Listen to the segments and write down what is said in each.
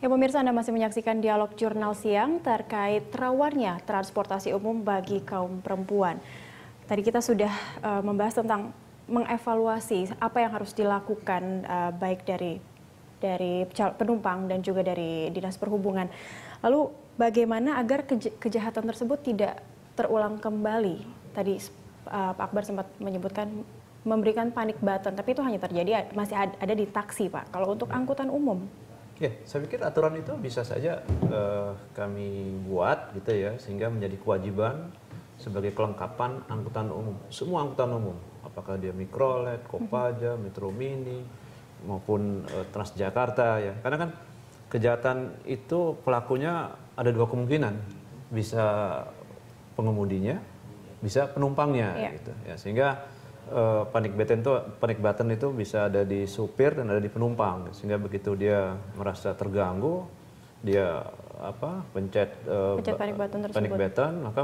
Ya pemirsa Anda masih menyaksikan dialog jurnal siang terkait terawarnya transportasi umum bagi kaum perempuan. Tadi kita sudah uh, membahas tentang mengevaluasi apa yang harus dilakukan uh, baik dari dari penumpang dan juga dari dinas perhubungan. Lalu bagaimana agar kej kejahatan tersebut tidak terulang kembali? Tadi uh, Pak Akbar sempat menyebutkan memberikan panik button, tapi itu hanya terjadi masih ada di taksi, Pak. Kalau untuk angkutan umum Ya, saya pikir aturan itu bisa saja uh, kami buat gitu ya, sehingga menjadi kewajiban sebagai kelengkapan angkutan umum. Semua angkutan umum, apakah dia mikrolet, kopaja, mhm. metro mini, maupun uh, Transjakarta ya. Karena kan kejahatan itu pelakunya ada dua kemungkinan, bisa pengemudinya, bisa penumpangnya ya. gitu. Ya, sehingga Eh, panik button itu panik button itu bisa ada di supir dan ada di penumpang sehingga begitu dia merasa terganggu dia apa pencet, eh, pencet panik button tersebut. button maka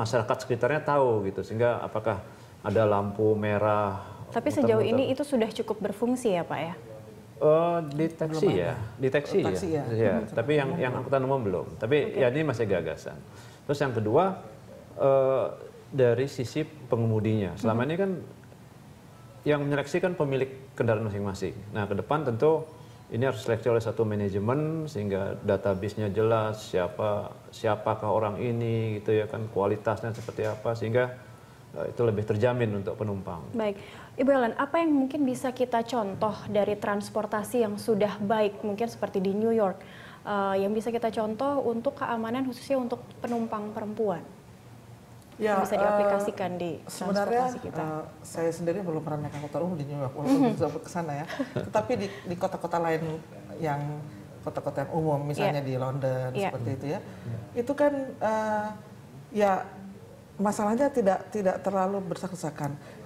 masyarakat sekitarnya tahu gitu sehingga apakah ada lampu merah tapi muter -muter. sejauh ini itu sudah cukup berfungsi ya pak ya Uh, deteksi ya, deteksi ya. ya. ya. tapi yang yang angkutan umum belum. Tapi okay. ya ini masih gagasan. Terus yang kedua, uh, dari sisi pengemudinya. Hmm. Selama ini kan yang menyeleksi kan pemilik kendaraan masing-masing. Nah, ke depan tentu ini harus seleksi oleh satu manajemen sehingga database-nya jelas siapa siapakah orang ini gitu ya kan kualitasnya seperti apa sehingga eh, itu lebih terjamin untuk penumpang. Baik. Ibu Ellen, apa yang mungkin bisa kita contoh dari transportasi yang sudah baik mungkin seperti di New York uh, yang bisa kita contoh untuk keamanan khususnya untuk penumpang perempuan? ya, bisa diaplikasikan uh, di eh, transportasi kita. Uh, saya sendiri belum pernah naik angkutan umum di New York walaupun mm -hmm. ke sana ya tetapi di, kota-kota lain yang kota-kota yang umum misalnya yeah. di London yeah. seperti itu ya yeah. itu kan uh, ya masalahnya tidak tidak terlalu bersesak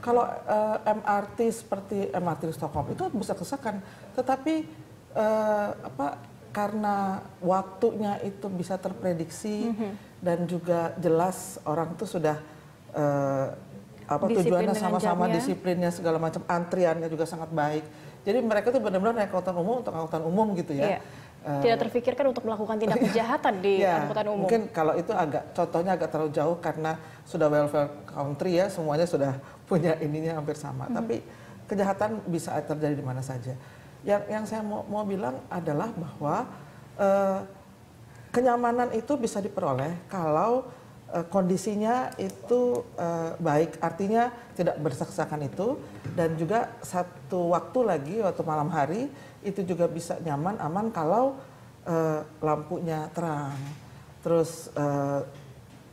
kalau uh, MRT seperti MRT Stockholm itu bersesak tetapi uh, apa karena waktunya itu bisa terprediksi mm -hmm. dan juga jelas orang itu sudah uh, apa Disiplin tujuannya sama-sama disiplinnya segala macam antriannya juga sangat baik. Jadi mereka tuh benar-benar naik angkutan umum untuk angkutan umum gitu ya. Yeah. Iya. Uh, Tidak terfikirkan untuk melakukan tindak kejahatan di yeah. angkutan umum. Mungkin kalau itu agak contohnya agak terlalu jauh karena sudah welfare country ya semuanya sudah punya ininya hampir sama. Mm -hmm. Tapi kejahatan bisa terjadi di mana saja yang yang saya mau, mau bilang adalah bahwa eh, kenyamanan itu bisa diperoleh kalau eh, kondisinya itu eh, baik, artinya tidak bersaksakan itu dan juga satu waktu lagi waktu malam hari itu juga bisa nyaman aman kalau eh, lampunya terang, terus eh,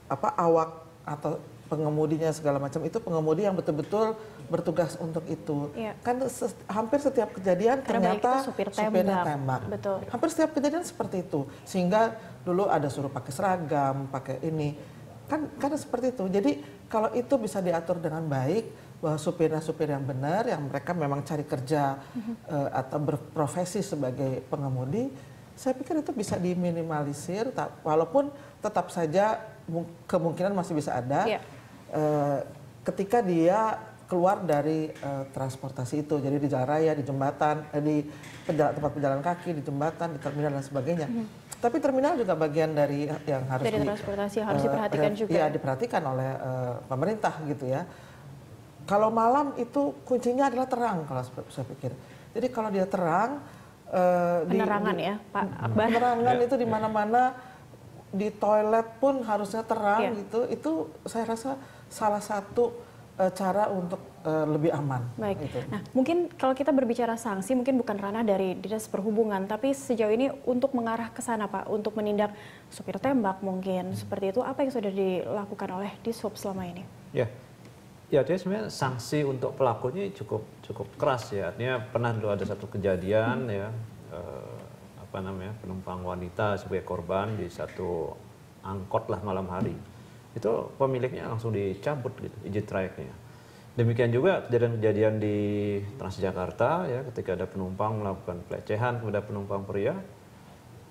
apa awak atau pengemudinya segala macam itu pengemudi yang betul-betul bertugas untuk itu. Ya. Kan se hampir setiap kejadian Karena ternyata supir tembak. supirnya tembak. Betul. Hampir setiap kejadian seperti itu. Sehingga dulu ada suruh pakai seragam, pakai ini. Kan kan seperti itu. Jadi kalau itu bisa diatur dengan baik bahwa supir-supir yang benar yang mereka memang cari kerja mm -hmm. uh, atau berprofesi sebagai pengemudi, saya pikir itu bisa diminimalisir walaupun tetap saja kemungkinan masih bisa ada. Yeah Eh, ketika dia keluar dari uh, transportasi itu jadi di jalan raya di jembatan eh, di penjala, tempat pejalan kaki di jembatan di terminal dan sebagainya hmm. tapi terminal juga bagian dari yang harus di, transportasi yang harus eh, diperhatikan juga Iya diperhatikan oleh uh, pemerintah gitu ya kalau malam itu kuncinya adalah terang kalau saya pikir jadi kalau dia terang uh, penerangan di, ya pak penerangan ya. itu di mana-mana di toilet pun harusnya terang yeah. gitu itu saya rasa salah satu e, cara untuk e, lebih aman. Baik. Gitu. Nah, mungkin kalau kita berbicara sanksi mungkin bukan ranah dari dinas perhubungan, tapi sejauh ini untuk mengarah ke sana Pak, untuk menindak supir tembak mungkin hmm. seperti itu apa yang sudah dilakukan oleh Dishub selama ini? Ya. Ya, dia sebenarnya sanksi untuk pelakunya cukup cukup keras ya. Artinya pernah dulu ada satu kejadian hmm. ya e, apa namanya penumpang wanita sebagai korban di satu angkot lah malam hari itu pemiliknya langsung dicabut gitu izin trayeknya demikian juga kejadian-kejadian di Transjakarta ya ketika ada penumpang melakukan pelecehan kepada penumpang pria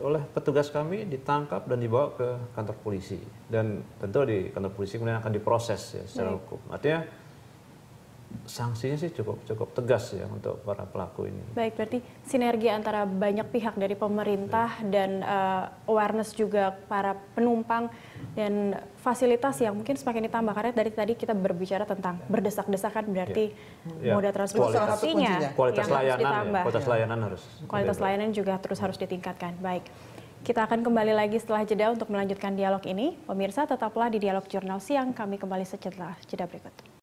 oleh petugas kami ditangkap dan dibawa ke kantor polisi dan tentu di kantor polisi kemudian akan diproses ya secara hukum artinya sanksinya sih cukup cukup tegas ya untuk para pelaku ini. Baik, berarti sinergi antara banyak pihak dari pemerintah ya. dan uh, awareness juga para penumpang dan fasilitas yang mungkin semakin ditambah karena dari tadi kita berbicara tentang iya. berdesak-desakan berarti iya. Iya. ya. moda transportasinya kualitas, kualitas kualitas layanan Kualitas layanan harus. Kualitas layanan juga terus harus ditingkatkan. Baik. Kita akan kembali lagi setelah jeda untuk melanjutkan dialog ini. Pemirsa tetaplah di Dialog Jurnal Siang. Kami kembali setelah jeda berikut.